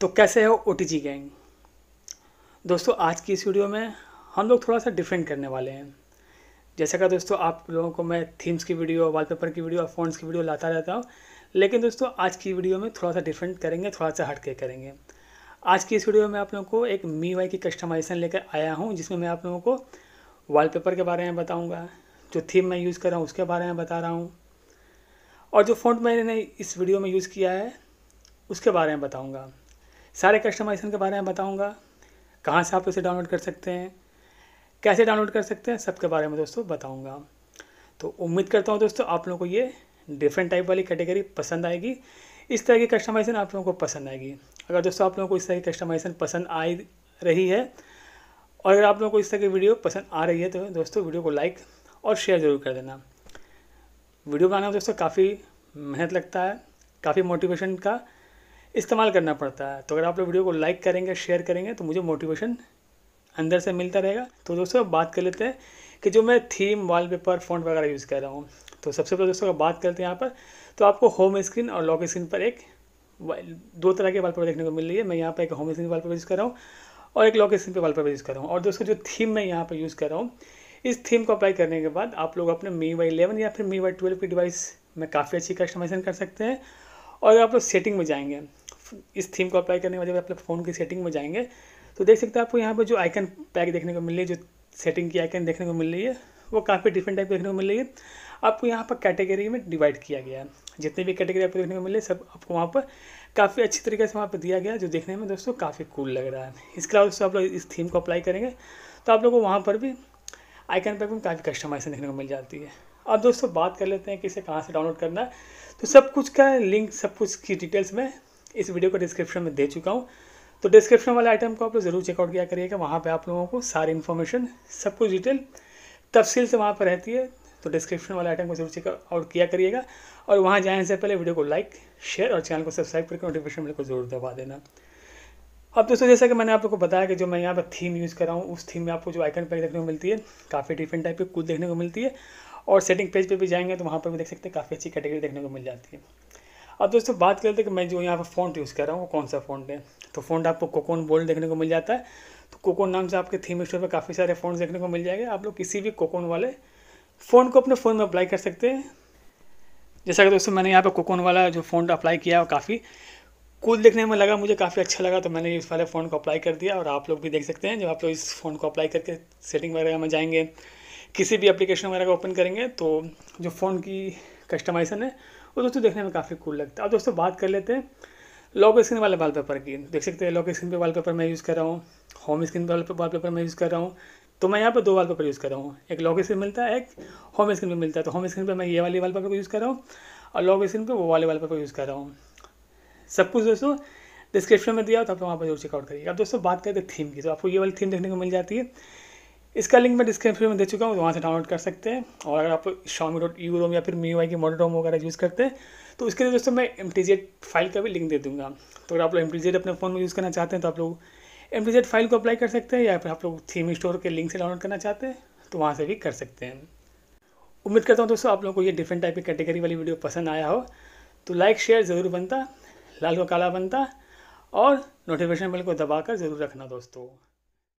तो कैसे है ओ टी गैंग दोस्तों आज की इस वीडियो में हम लोग थोड़ा सा डिफरेंट करने वाले हैं जैसे का दोस्तों आप लोगों को मैं थीम्स की वीडियो वॉलपेपर की वीडियो और फ़ोन्स की वीडियो लाता रहता हूँ लेकिन दोस्तों आज की वीडियो में थोड़ा सा डिफरेंट करेंगे थोड़ा सा हट के करेंगे आज की इस वीडियो में आप लोगों को एक मी वाई की कस्टमाइजेशन लेकर आया हूँ जिसमें मैं आप लोगों को वाल के बारे में बताऊँगा जो थीम मैं यूज़ कर रहा हूँ उसके बारे में बता रहा हूँ और जो फोन मैंने इस वीडियो में यूज़ किया है उसके बारे में बताऊँगा सारे कस्टमाइजेशन के बारे में बताऊँगा कहाँ से आप इसे डाउनलोड कर सकते हैं कैसे डाउनलोड कर सकते हैं सबके बारे में दोस्तों बताऊँगा तो उम्मीद करता हूँ दोस्तों आप लोगों को ये डिफरेंट टाइप वाली कैटेगरी पसंद आएगी इस तरह की कस्टमाइजेशन आप लोगों को पसंद आएगी अगर दोस्तों आप लोगों को इस तरह की कस्टमाइजेशन पसंद आ रही है और अगर आप लोगों को इस तरह की वीडियो पसंद आ रही है तो दोस्तों वीडियो को लाइक और शेयर ज़रूर कर देना वीडियो बनाने में दोस्तों काफ़ी मेहनत लगता है काफ़ी मोटिवेशन का इस्तेमाल करना पड़ता है तो अगर आप लोग वीडियो को लाइक करेंगे शेयर करेंगे तो मुझे मोटिवेशन अंदर से मिलता रहेगा तो दोस्तों बात कर लेते हैं कि जो मैं थीम वॉलपेपर फ़ॉन्ट वगैरह यूज़ कर रहा हूँ तो सबसे पहले दोस्तों अगर बात करते हैं यहाँ पर तो आपको होम स्क्रीन और लॉक स्क्रीन पर एक दो तरह के वॉलपेपर देखने को मिल रही है मैं यहाँ पर एक होम स्क्रीन वॉलपेपर यूज़ कर रहा हूँ और एक लॉक स्क्रीन पर वॉलपेपर यूज़ कर रहा हूँ और दोस्तों जो थीम मैं यहाँ पर यूज़ कर रहा हूँ इस थीम को अप्लाई करने के बाद आप लोग अपने मी वाई इलेवन या फिर मी वाई ट्वेल्व की डिवाइस में काफ़ी अच्छी कस्टमाइजेशन कर सकते हैं और आप लोग सेटिंग में जाएंगे इस थीम को अप्लाई करने वाले जब आप लोग फ़ोन की सेटिंग में जाएंगे तो देख सकते हैं आपको यहाँ पर जो आइकन पैक देखने को मिल रही है जो सेटिंग की आइकन देखने को मिल रही है वो काफ़ी डिफरेंट टाइप देखने को मिल रही है आपको यहाँ पर कैटेगरी में डिवाइड किया गया है जितनी भी कैटेगरी आपको देखने को मिले सब आपको वहाँ पर काफ़ी अच्छी तरीके से वहाँ पर दिया गया जो देखने में दोस्तों काफ़ी कूल लग रहा है इसके अलावा दोस्तों आप लोग इस थीम को अप्लाई करेंगे तो आप लोग को वहाँ पर भी आइकन पैक में काफ़ी कस्टमाइजेशन देखने को मिल जाती है अब दोस्तों बात कर लेते हैं कि इसे कहाँ से डाउनलोड करना है तो सब कुछ का लिंक सब कुछ की डिटेल्स मैं इस वीडियो को डिस्क्रिप्शन में दे चुका हूँ तो डिस्क्रिप्शन वाले आइटम को आप लोग ज़रूर चेकआउट किया करिएगा वहाँ पर आप लोगों को सारी इन्फॉर्मेशन सब कुछ डिटेल तफसील से वहाँ पर रहती है तो डिस्क्रिप्शन वाले आइटम को जरूर चेकआउट किया करिएगा और वहाँ जाने से पहले वीडियो को लाइक शेयर और चैनल को सब्सक्राइब करके नोटिफिकेशन बिल को जरूर दबा देना अब दोस्तों जैसा कि मैंने आप लोग को बताया कि जो मैं यहाँ पर थीम यूज़ कर रहा हूँ उस थीम में आपको जो आइकन पैक देखने को मिलती है काफ़ी डिफरेंट टाइप की कुछ देखने को मिलती है और सेटिंग पेज पे भी जाएंगे तो वहाँ पर भी देख सकते हैं काफ़ी अच्छी कैटेगरी देखने को मिल जाती है अब दोस्तों बात करते हैं कि मैं जो यहाँ पर फ़ॉन्ट यूज़ कर रहा हूँ वो कौन सा फ़ॉन्ट है तो फ़ॉन्ट आपको कोकोन बोल्ड देखने को मिल जाता है तो कोकोन नाम से आपके थीम स्टोर पर काफ़ी सारे फोन देखने को मिल जाएंगे आप लोग किसी भी कोकोन वाले फ़ोन को अपने फ़ोन में अप्लाई कर सकते हैं जैसा कि दोस्तों मैंने यहाँ पर कोकोन वाला जो फ़ोन अप्लाई किया काफ़ी कूल देखने में लगा मुझे काफ़ी अच्छा लगा तो मैंने इस वाले फ़ोन को अप्लाई कर दिया और आप लोग भी देख सकते हैं जब आप लोग इस फ़ोन को अप्लाई करके सेटिंग वगैरह में जाएंगे किसी भी एप्लीकेशन वगैरह का ओपन करेंगे तो जो फ़ोन की कस्टमाइजेशन है वो दोस्तों देखने में काफ़ी कूल लगता है अब दोस्तों बात कर लेते हैं लॉक स्क्रीन वाले पेपर की देख सकते हैं लॉक स्क्रीन पे पेपर मैं यूज़ कर रहा हूँ होम स्क्रीन पे पेपर मैं यूज़ कर रहा हूँ तो मैं यहाँ पर दो वाल पेपर यूज़ कर रहा हूँ एक लॉक स्क्रीन मिलता है एक होम स्क्रीन पर मिलता है तो होम स्क्रीन पर मैं ये वाली वाल पेपर यूज़ कर रहा हूँ और लॉक स्क्रीन पर वो वाले वाल पेपर यूज़ कर रहा हूँ सब कुछ दोस्तों डिस्क्रिप्शन में दिया तो आप वहाँ पर जरूर चेकआउट करिए अब दोस्तों बात करते हैं थीम की तो आपको ये वाली थीम देखने को मिल जाती है इसका लिंक मैं डिस्क्रिप्शन में दे चुका हूँ वहाँ से डाउनलोड कर सकते हैं और अगर आप शॉमी डॉट यू रोम या फिर मी वाई की मॉडल रोम वगैरह यूज़ करते हैं तो उसके लिए दोस्तों मैं एम फाइल का भी लिंक दे दूँगा तो अगर आप लोग एम अपने फ़ोन में यूज़ करना चाहते हैं तो आप लोग एम फाइल को अप्लाई कर सकते हैं या फिर आप लोग थीम स्टोर के लिंक से डाउनलोड करना चाहते हैं तो वहाँ से भी कर सकते हैं उम्मीद करता हूँ दोस्तों आप लोगों को ये डिफरेंट टाइप की कैटेगरी वाली वीडियो पसंद आया हो तो लाइक शेयर ज़रूर बनता लाल को काला बनता और नोटिफिकेशन बेल को दबाकर ज़रूर रखना दोस्तों